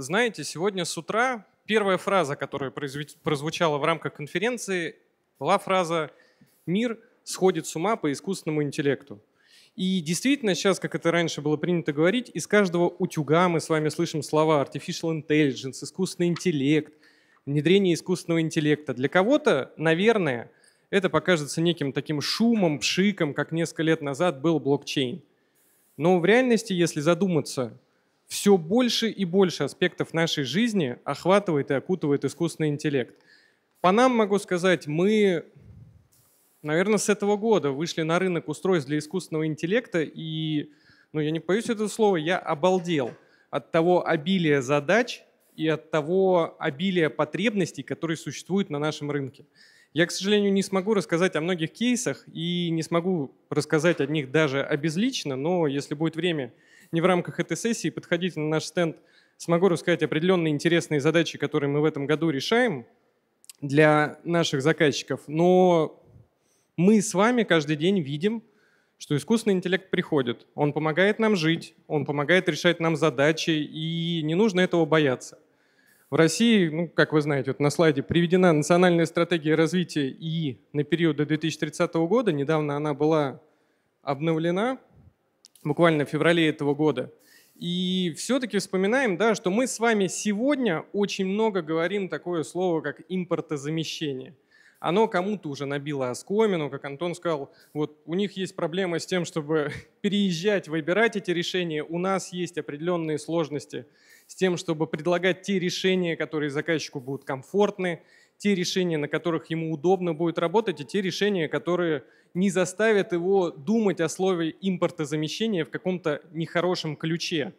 Знаете, сегодня с утра первая фраза, которая прозвучала в рамках конференции, была фраза «Мир сходит с ума по искусственному интеллекту». И действительно, сейчас, как это раньше было принято говорить, из каждого утюга мы с вами слышим слова artificial intelligence, искусственный интеллект, внедрение искусственного интеллекта. Для кого-то, наверное, это покажется неким таким шумом, пшиком, как несколько лет назад был блокчейн. Но в реальности, если задуматься, все больше и больше аспектов нашей жизни охватывает и окутывает искусственный интеллект. По нам могу сказать, мы, наверное, с этого года вышли на рынок устройств для искусственного интеллекта, и, ну, я не боюсь этого слова, я обалдел от того обилия задач и от того обилия потребностей, которые существуют на нашем рынке. Я, к сожалению, не смогу рассказать о многих кейсах и не смогу рассказать о них даже обезлично, но если будет время, не в рамках этой сессии, подходите на наш стенд, смогу рассказать определенные интересные задачи, которые мы в этом году решаем для наших заказчиков. Но мы с вами каждый день видим, что искусственный интеллект приходит. Он помогает нам жить, он помогает решать нам задачи, и не нужно этого бояться. В России, ну, как вы знаете, вот на слайде приведена национальная стратегия развития и на период до 2030 года. Недавно она была обновлена буквально в феврале этого года. И все-таки вспоминаем, да, что мы с вами сегодня очень много говорим такое слово, как импортозамещение. Оно кому-то уже набило оскомину, как Антон сказал, вот у них есть проблема с тем, чтобы переезжать, выбирать эти решения. У нас есть определенные сложности с тем, чтобы предлагать те решения, которые заказчику будут комфортны, те решения, на которых ему удобно будет работать, и те решения, которые не заставят его думать о слове импортозамещения в каком-то нехорошем ключе.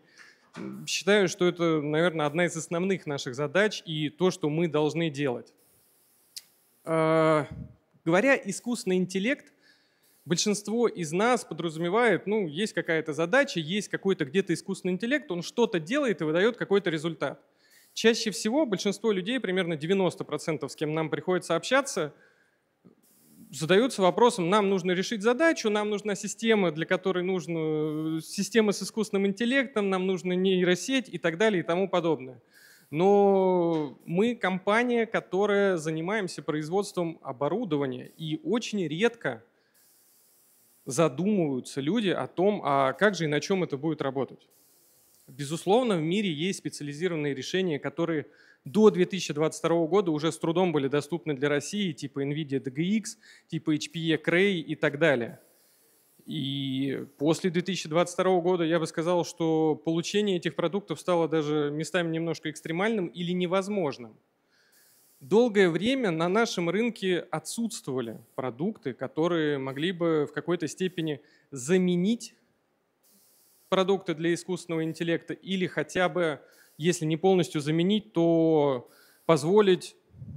Считаю, что это, наверное, одна из основных наших задач и то, что мы должны делать. А, говоря искусственный интеллект, большинство из нас подразумевает, ну, есть какая-то задача, есть какой-то где-то искусственный интеллект, он что-то делает и выдает какой-то результат. Чаще всего большинство людей, примерно 90%, с кем нам приходится общаться, задаются вопросом, нам нужно решить задачу, нам нужна система, для которой нужна система с искусственным интеллектом, нам нужна нейросеть и так далее и тому подобное. Но мы компания, которая занимаемся производством оборудования, и очень редко задумываются люди о том, а как же и на чем это будет работать. Безусловно, в мире есть специализированные решения, которые до 2022 года уже с трудом были доступны для России, типа NVIDIA DGX, типа HPE Cray и так далее. И после 2022 года я бы сказал, что получение этих продуктов стало даже местами немножко экстремальным или невозможным. Долгое время на нашем рынке отсутствовали продукты, которые могли бы в какой-то степени заменить продукты для искусственного интеллекта или хотя бы, если не полностью заменить, то позволить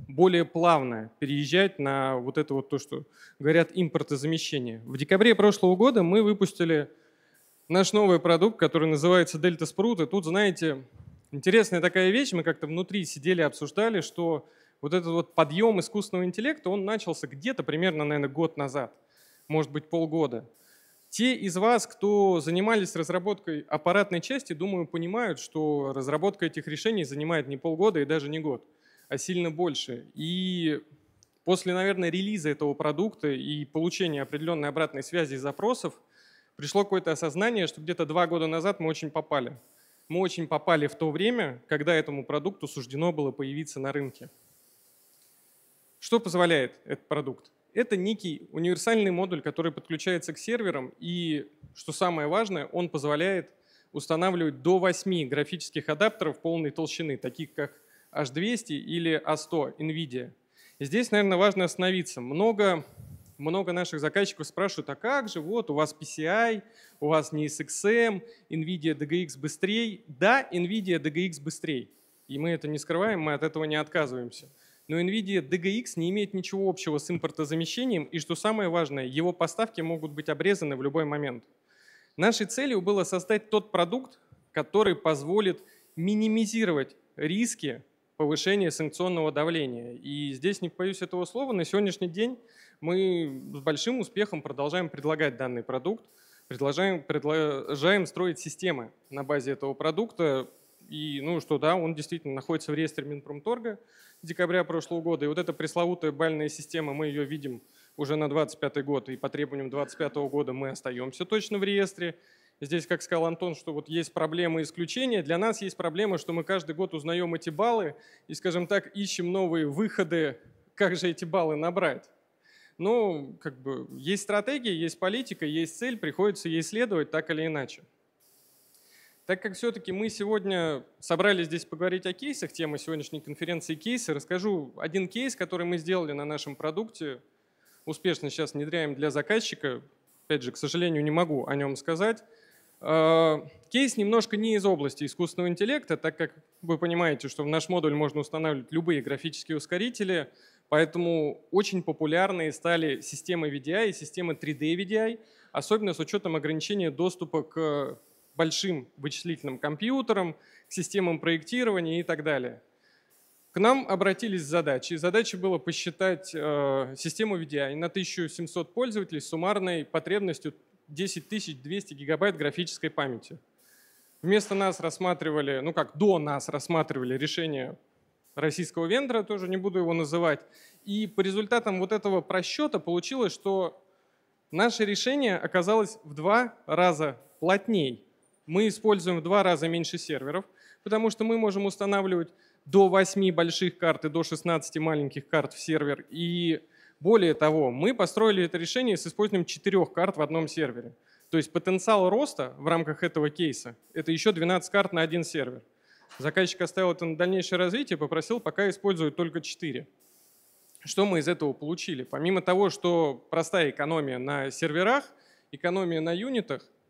более плавно переезжать на вот это вот то, что говорят импортозамещение. В декабре прошлого года мы выпустили наш новый продукт, который называется Delta Sprout. И тут, знаете, интересная такая вещь, мы как-то внутри сидели, обсуждали, что вот этот вот подъем искусственного интеллекта, он начался где-то примерно, наверное, год назад, может быть, полгода. Те из вас, кто занимались разработкой аппаратной части, думаю, понимают, что разработка этих решений занимает не полгода и даже не год, а сильно больше. И после, наверное, релиза этого продукта и получения определенной обратной связи и запросов пришло какое-то осознание, что где-то два года назад мы очень попали. Мы очень попали в то время, когда этому продукту суждено было появиться на рынке. Что позволяет этот продукт? Это некий универсальный модуль, который подключается к серверам, и, что самое важное, он позволяет устанавливать до 8 графических адаптеров полной толщины, таких как H200 или A100 а NVIDIA. здесь, наверное, важно остановиться. Много, много наших заказчиков спрашивают, а как же, вот у вас PCI, у вас не SXM, NVIDIA DGX быстрее. Да, NVIDIA DGX быстрее. И мы это не скрываем, мы от этого не отказываемся но NVIDIA DGX не имеет ничего общего с импортозамещением, и что самое важное, его поставки могут быть обрезаны в любой момент. Нашей целью было создать тот продукт, который позволит минимизировать риски повышения санкционного давления. И здесь не боюсь этого слова, на сегодняшний день мы с большим успехом продолжаем предлагать данный продукт, предлагаем продолжаем строить системы на базе этого продукта, и, ну, что да, он действительно находится в реестре Минпромторга декабря прошлого года. И вот эта пресловутая бальная система, мы ее видим уже на 25 год, и по требованиям 25 года мы остаемся точно в реестре. Здесь, как сказал Антон, что вот есть проблемы исключения. Для нас есть проблема, что мы каждый год узнаем эти баллы и, скажем так, ищем новые выходы, как же эти баллы набрать. Ну, как бы есть стратегия, есть политика, есть цель, приходится ей следовать так или иначе. Так как все-таки мы сегодня собрались здесь поговорить о кейсах, тема сегодняшней конференции кейсы, расскажу один кейс, который мы сделали на нашем продукте, успешно сейчас внедряем для заказчика. Опять же, к сожалению, не могу о нем сказать. А, кейс немножко не из области искусственного интеллекта, так как вы понимаете, что в наш модуль можно устанавливать любые графические ускорители, поэтому очень популярные стали системы VDI и системы 3D VDI, особенно с учетом ограничения доступа к большим вычислительным компьютерам, к системам проектирования и так далее. К нам обратились с задачей, Задача была посчитать э, систему VDI на 1700 пользователей с суммарной потребностью 10200 гигабайт графической памяти. Вместо нас рассматривали, ну как, до нас рассматривали решение российского вендора, тоже не буду его называть. И по результатам вот этого просчета получилось, что наше решение оказалось в два раза плотней мы используем в два раза меньше серверов, потому что мы можем устанавливать до 8 больших карт и до 16 маленьких карт в сервер. И более того, мы построили это решение с использованием 4 карт в одном сервере. То есть потенциал роста в рамках этого кейса — это еще 12 карт на один сервер. Заказчик оставил это на дальнейшее развитие, попросил пока использовать только 4. Что мы из этого получили? Помимо того, что простая экономия на серверах, экономия на юнитах —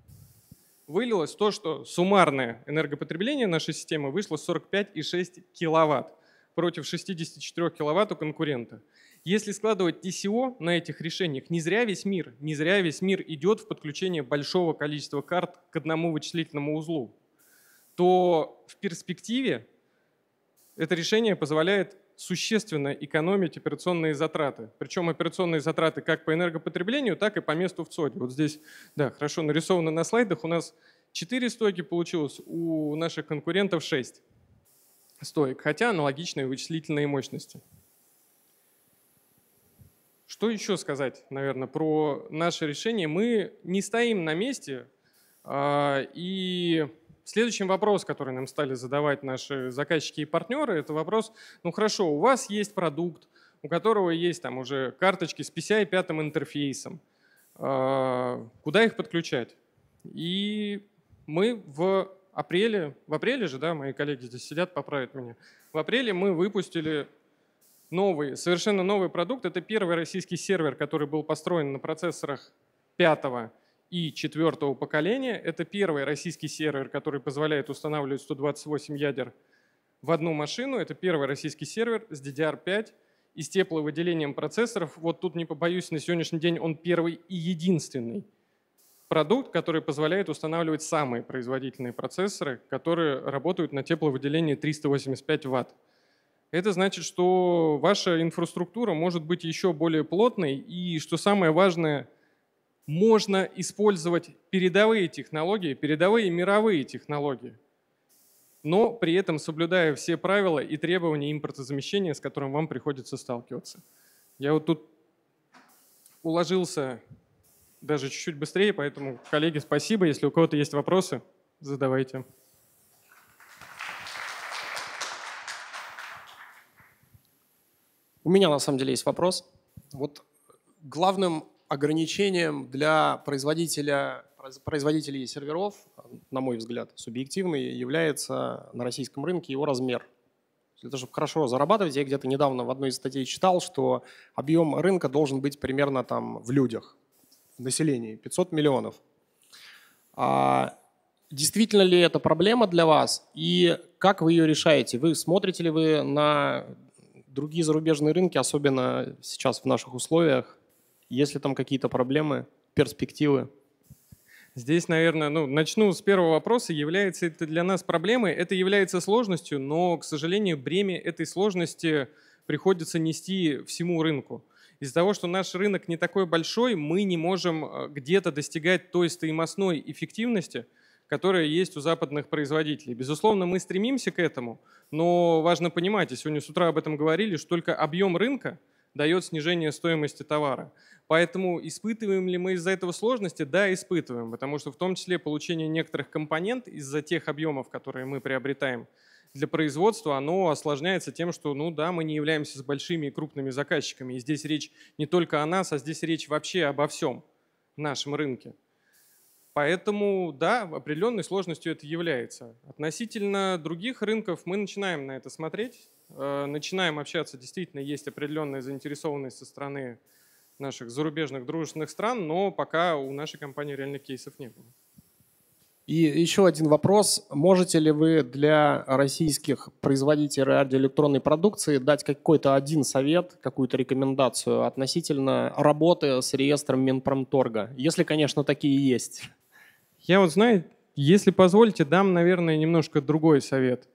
вылилось то, что суммарное энергопотребление нашей системы вышло 45,6 киловатт против 64 киловатт у конкурента. Если складывать TCO на этих решениях, не зря весь мир, не зря весь мир идет в подключение большого количества карт к одному вычислительному узлу, то в перспективе это решение позволяет существенно экономить операционные затраты. Причем операционные затраты как по энергопотреблению, так и по месту в ЦОДе. Вот здесь, да, хорошо нарисовано на слайдах. У нас 4 стойки получилось, у наших конкурентов 6 стоек, хотя аналогичные вычислительные мощности. Что еще сказать, наверное, про наше решение? Мы не стоим на месте, а, и Следующий вопрос, который нам стали задавать наши заказчики и партнеры, это вопрос, ну хорошо, у вас есть продукт, у которого есть там уже карточки с PCI пятым интерфейсом. А, куда их подключать? И мы в апреле, в апреле же, да, мои коллеги здесь сидят, поправят меня, в апреле мы выпустили новый, совершенно новый продукт. Это первый российский сервер, который был построен на процессорах пятого и четвертого поколения. Это первый российский сервер, который позволяет устанавливать 128 ядер в одну машину. Это первый российский сервер с DDR5 и с тепловыделением процессоров. Вот тут не побоюсь, на сегодняшний день он первый и единственный продукт, который позволяет устанавливать самые производительные процессоры, которые работают на тепловыделении 385 Вт. Это значит, что ваша инфраструктура может быть еще более плотной и, что самое важное – можно использовать передовые технологии, передовые мировые технологии, но при этом соблюдая все правила и требования импортозамещения, с которым вам приходится сталкиваться. Я вот тут уложился даже чуть-чуть быстрее, поэтому, коллеги, спасибо. Если у кого-то есть вопросы, задавайте. У меня на самом деле есть вопрос. Вот главным ограничением для производителя, производителей серверов, на мой взгляд, субъективный, является на российском рынке его размер. Для того, чтобы хорошо зарабатывать, я где-то недавно в одной из статей читал, что объем рынка должен быть примерно там в людях, в населении, 500 миллионов. А действительно ли это проблема для вас и как вы ее решаете? Вы смотрите ли вы на другие зарубежные рынки, особенно сейчас в наших условиях? Если там какие-то проблемы, перспективы? Здесь, наверное, ну, начну с первого вопроса. Является это для нас проблемой? Это является сложностью, но, к сожалению, бремя этой сложности приходится нести всему рынку. Из-за того, что наш рынок не такой большой, мы не можем э, где-то достигать той стоимостной эффективности, которая есть у западных производителей. Безусловно, мы стремимся к этому, но важно понимать, и сегодня с утра об этом говорили, что только объем рынка – дает снижение стоимости товара. Поэтому испытываем ли мы из-за этого сложности? Да, испытываем, потому что в том числе получение некоторых компонент из-за тех объемов, которые мы приобретаем для производства, оно осложняется тем, что, ну да, мы не являемся с большими и крупными заказчиками. И здесь речь не только о нас, а здесь речь вообще обо всем нашем рынке. Поэтому, да, определенной сложностью это является. Относительно других рынков мы начинаем на это смотреть, Э, начинаем общаться, действительно есть определенная заинтересованность со стороны наших зарубежных дружественных стран, но пока у нашей компании реальных кейсов не было. И еще один вопрос. Можете ли вы для российских производителей радиоэлектронной продукции дать какой-то один совет, какую-то рекомендацию относительно работы с реестром Минпромторга? Если, конечно, такие есть. Я вот знаю, если позволите, дам, наверное, немножко другой совет.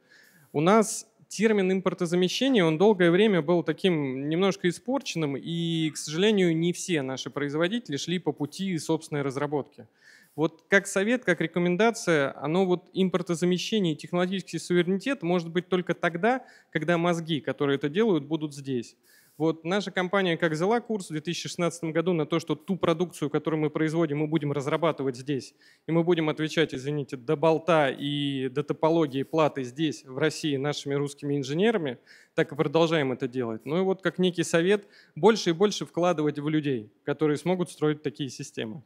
У нас термин импортозамещение, он долгое время был таким немножко испорченным, и, к сожалению, не все наши производители шли по пути собственной разработки. Вот как совет, как рекомендация, оно вот импортозамещение и технологический суверенитет может быть только тогда, когда мозги, которые это делают, будут здесь. Вот наша компания как взяла курс в 2016 году на то, что ту продукцию, которую мы производим, мы будем разрабатывать здесь. И мы будем отвечать, извините, до болта и до топологии платы здесь, в России, нашими русскими инженерами, так и продолжаем это делать. Ну и вот как некий совет, больше и больше вкладывать в людей, которые смогут строить такие системы.